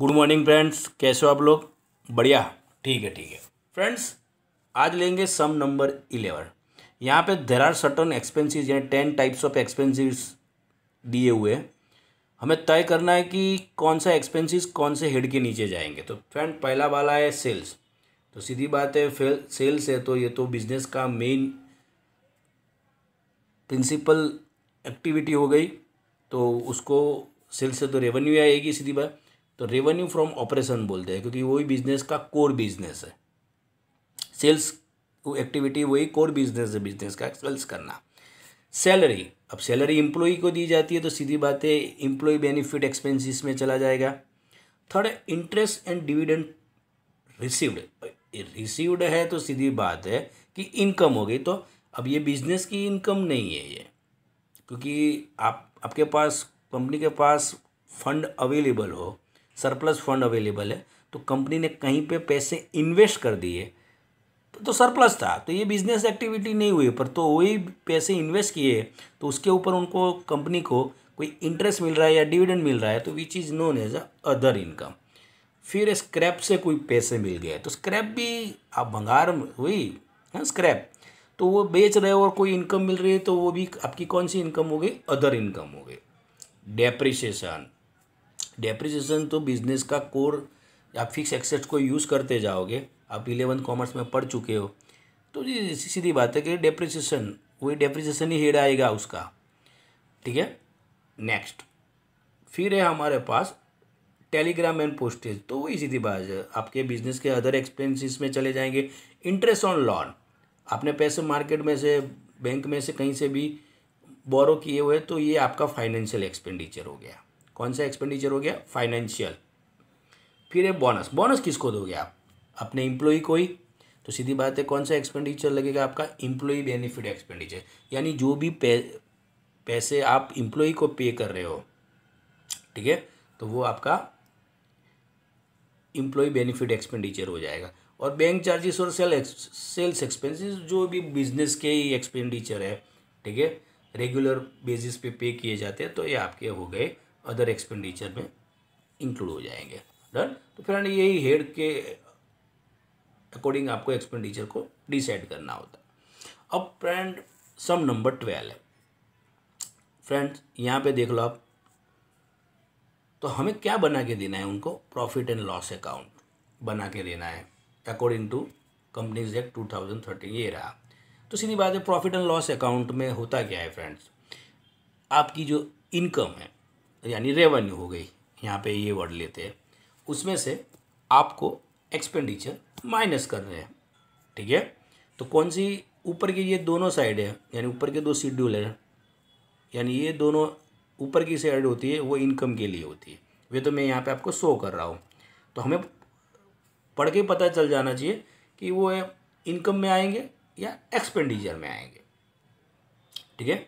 good morning friends कैसे हो आप लोग बढ़िया ठीक है ठीक है फ्रेंड्स आज लेंगे सम नंबर इलेवन यहाँ पे देर आर सर्टन एक्सपेंसिज यानी टेन टाइप्स ऑफ एक्सपेंसिज दिए हुए हैं हमें तय करना है कि कौन सा एक्सपेंसिज कौन से हेड के नीचे जाएंगे तो फ्रेंड पहला वाला है सेल्स तो सीधी बात है फेल सेल्स है तो ये तो बिजनेस का मेन प्रिंसिपल एक्टिविटी हो गई तो उसको सेल्स से तो रेवेन्यू आएगी सीधी बात तो रेवेन्यू फ्रॉम ऑपरेशन बोलते हैं क्योंकि वही बिजनेस का कोर बिजनेस है सेल्स एक्टिविटी वही कोर बिजनेस है बिजनेस का सेल्स करना सैलरी अब सैलरी इंप्लॉई को दी जाती है तो सीधी बात है इंप्लॉई बेनिफिट एक्सपेंसिस में चला जाएगा third interest and dividend received received है तो सीधी बात है कि इनकम हो गई तो अब ये बिजनेस की इनकम नहीं है ये क्योंकि आप आपके पास कंपनी के पास फंड अवेलेबल हो सरप्लस फंड अवेलेबल है तो कंपनी ने कहीं पे पैसे इन्वेस्ट कर दिए तो सरप्लस तो था तो ये बिजनेस एक्टिविटी नहीं हुई पर तो वही पैसे इन्वेस्ट किए तो उसके ऊपर उनको कंपनी को कोई इंटरेस्ट मिल रहा है या डिविडेंड मिल रहा है तो which is known as other income फिर स्क्रैप से कोई पैसे मिल गए तो स्क्रैप भी आप भंगार हुई है स्क्रैप तो वो बेच रहे हो और कोई इनकम मिल रही है तो वो भी आपकी कौन सी इनकम हो गई अदर इनकम हो गई डेप्रिसिएशन डेप्रिसिएशन तो बिजनेस का कोर आप फिक्स एक्सेट को यूज़ करते जाओगे आप इलेवन कॉमर्स में पढ़ चुके हो तो ये सीधी बात है कि डेप्रिसिएशन वही डेप्रिसिएशन ही हेड आएगा उसका ठीक है नेक्स्ट फिर है हमारे पास टेलीग्राम एंड पोस्टेज तो वही सीधी बात है आपके बिजनेस के अदर एक्सपेंसिस में चले जाएंगे इंटरेस्ट ऑन लॉन आपने पैसे मार्केट में से बैंक में से कहीं से भी बोरो किए हुए तो ये आपका फाइनेंशियल एक्सपेंडिचर हो गया कौन सा एक्सपेंडिचर हो गया फाइनेंशियल फिर है बोनस बोनस किसको दोगे आप अपने इम्प्लॉई को ही तो सीधी बात है कौन सा एक्सपेंडिचर लगेगा आपका इम्प्लॉई बेनिफिट एक्सपेंडिचर यानी जो भी पे, पैसे आप एम्प्लॉय को पे कर रहे हो ठीक है तो वो आपका इम्प्लॉई बेनिफिट एक्सपेंडिचर हो जाएगा और बैंक चार्जेस और सेल सेल्स एक्सपेंसेस जो भी बिजनेस के ही एक्सपेंडिचर है ठीक है रेगुलर बेसिस पे पे किए जाते हैं तो ये आपके हो गए अदर एक्सपेंडिचर में इंक्लूड हो जाएंगे डन तो फ्रेंड यही हेड के अकॉर्डिंग आपको एक्सपेंडिचर को डिसाइड करना होता है अब फ्रेंड सम नंबर ट्वेल्व है फ्रेंड्स यहाँ पे देख लो आप तो हमें क्या बना के देना है उनको प्रॉफिट एंड लॉस अकाउंट बना के देना है according to companies act two thousand thirteen ये रहा तो सीधी बात है प्रॉफिट एंड लॉस अकाउंट में होता क्या है फ्रेंड्स आपकी जो इनकम है यानी रेवेन्यू हो गई यहाँ पे ये वर्ड लेते हैं उसमें से आपको एक्सपेंडिचर माइनस कर रहे हैं ठीक है तो कौन सी ऊपर की ये दोनों साइड है यानी ऊपर के दो शेड्यूल हैं यानी ये दोनों ऊपर की साइड होती है वो इनकम के लिए होती है वे तो मैं यहाँ पे आपको शो कर रहा हूँ तो हमें पढ़ के पता चल जाना चाहिए कि वो इनकम में आएंगे या एक्सपेंडिचर में आएंगे ठीक है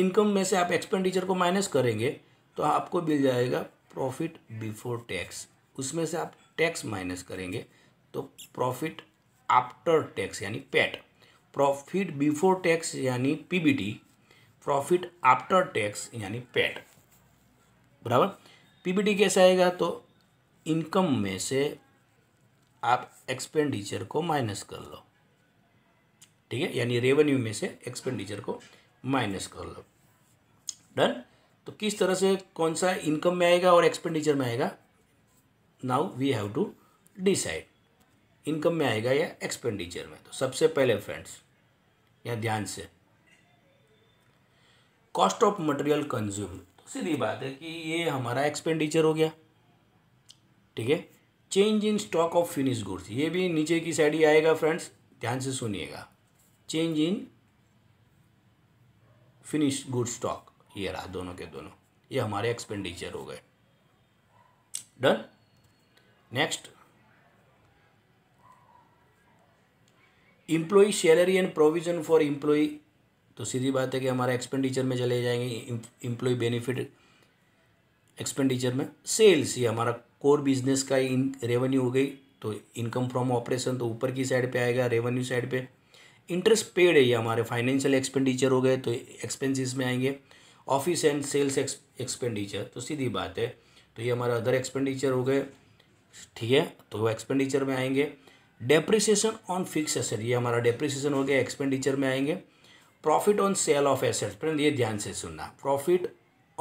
इनकम में से आप एक्सपेंडिचर को माइनस करेंगे तो आपको मिल जाएगा प्रॉफिट बिफोर टैक्स उसमें से आप टैक्स माइनस करेंगे तो प्रॉफिट आफ्टर टैक्स यानी पैट प्रॉफिट बिफोर टैक्स यानी पीबीटी प्रॉफिट आफ्टर टैक्स यानी पैट बराबर पीबीटी कैसे आएगा तो इनकम में से आप एक्सपेंडिचर को माइनस कर लो ठीक है यानी रेवेन्यू में से एक्सपेंडिचर को माइनस कर लो डन तो किस तरह से कौन सा इनकम में आएगा और एक्सपेंडिचर में आएगा now we have to decide income में आएगा या एक्सपेंडिचर में तो सबसे पहले फ्रेंड्स यहाँ ध्यान से कॉस्ट ऑफ मटेरियल कंज्यूम सीधी बात है कि ये हमारा एक्सपेंडिचर हो गया ठीक है change in stock of finish goods ये भी नीचे की साइड ही आएगा फ्रेंड्स ध्यान से सुनिएगा change in finish good stock ये रहा दोनों के दोनों ये हमारे एक्सपेंडिचर हो गए done next employee salary and provision for employee तो सीधी बात है कि हमारा एक्सपेंडिचर में चले जाएंगे इम्प्लॉय बेनिफिट एक्सपेंडिचर में सेल्स ये हमारा कोर बिजनेस का इन रेवेन्यू हो गई तो इनकम फ्रॉम ऑपरेशन तो ऊपर की साइड पे आएगा रेवेन्यू साइड पे इंटरेस्ट पेड है ये हमारे फाइनेंशियल एक्सपेंडिचर हो गए तो एक्सपेंसेस में आएंगे ऑफिस एंड सेल्स एक्सपेंडिचर तो सीधी बात है तो ये हमारा अदर एक्सपेंडिचर हो गए ठीक है तो वो एक्सपेंडिचर में आएंगे डेप्रिसिएशन ऑन फिक्स एसेट ये हमारा डेप्रिसिएशन हो गया एक्सपेंडिचर में आएंगे profit on sale of assets friend ये ध्यान से सुनना profit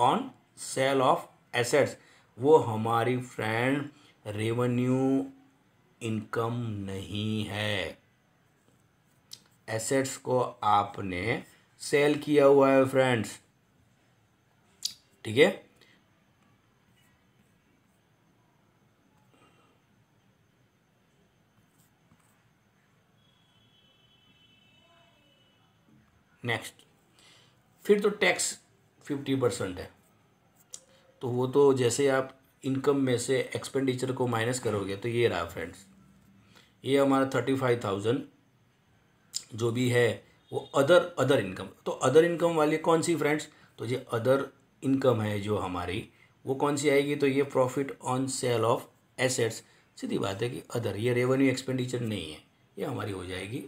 on sale of assets वो हमारी फ्रेंड रेवेन्यू इनकम नहीं है एसेट्स को आपने सेल किया हुआ है फ्रेंड्स ठीक है नेक्स्ट फिर तो टैक्स फिफ्टी परसेंट है तो वो तो जैसे आप इनकम में से एक्सपेंडिचर को माइनस करोगे तो ये रहा फ्रेंड्स ये हमारा थर्टी फाइव थाउजेंड जो भी है वो अदर अदर इनकम तो अदर इनकम वाली कौन सी फ्रेंड्स तो ये अदर इनकम है जो हमारी वो कौन सी आएगी तो ये profit on sale of assets सीधी बात है कि अदर ये रेवेन्यू एक्सपेंडिचर नहीं है ये हमारी हो जाएगी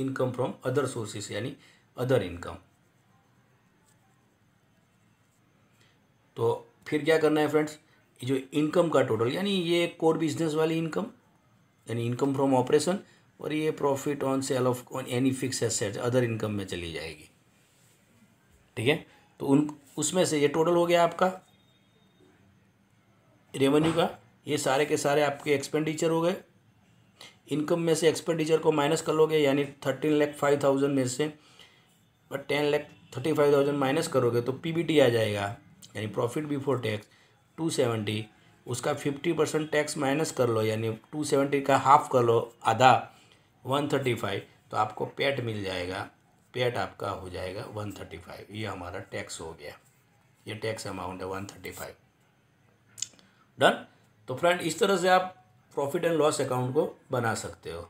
इनकम फ्रॉम अदर सोर्सेस यानी अदर इनकम तो फिर क्या करना है फ्रेंड्स ये जो इनकम का टोटल यानी ये कोर बिजनेस वाली इनकम यानी इनकम फ्रॉम ऑपरेशन और ये profit on sale of on any fix assets other income में चली जाएगी ठीक है तो उन उसमें से ये टोटल हो गया आपका रेवेन्यू का ये सारे के सारे आपके एक्सपेंडिचर हो गए इनकम में से एक्सपेंडिचर को माइनस कर लोगे यानी थर्टीन लैख फाइव थाउजेंड में से but ten lakh thirty five thousand minus करोगे तो पीबीटी आ जाएगा यानी profit before tax two seventy उसका फिफ्टी परसेंट टैक्स माइनस कर लो यानी टू सेवेंटी का हाफ कर लो आधा वन थर्टी फाइव तो आपको पेट मिल जाएगा पेट आपका हो जाएगा वन थर्टी फाइव ये हमारा टैक्स हो गया ये टैक्स अमाउंट है वन थर्टी फाइव डन तो फ्रेंड इस तरह से आप प्रॉफिट एंड लॉस अकाउंट को बना सकते हो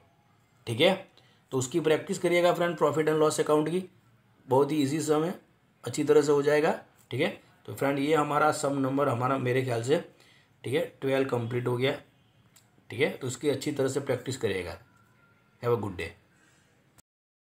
ठीक है तो उसकी प्रैक्टिस करिएगा friend profit and loss account की बहुत ही ईजी सम है अच्छी तरह से हो जाएगा ठीक है तो फ्रेंड ये हमारा सम नंबर हमारा मेरे ख्याल से ठीक है ट्वेल्व कंप्लीट हो गया ठीक है तो उसकी अच्छी तरह से प्रैक्टिस करिएगा हैव अ गुड डे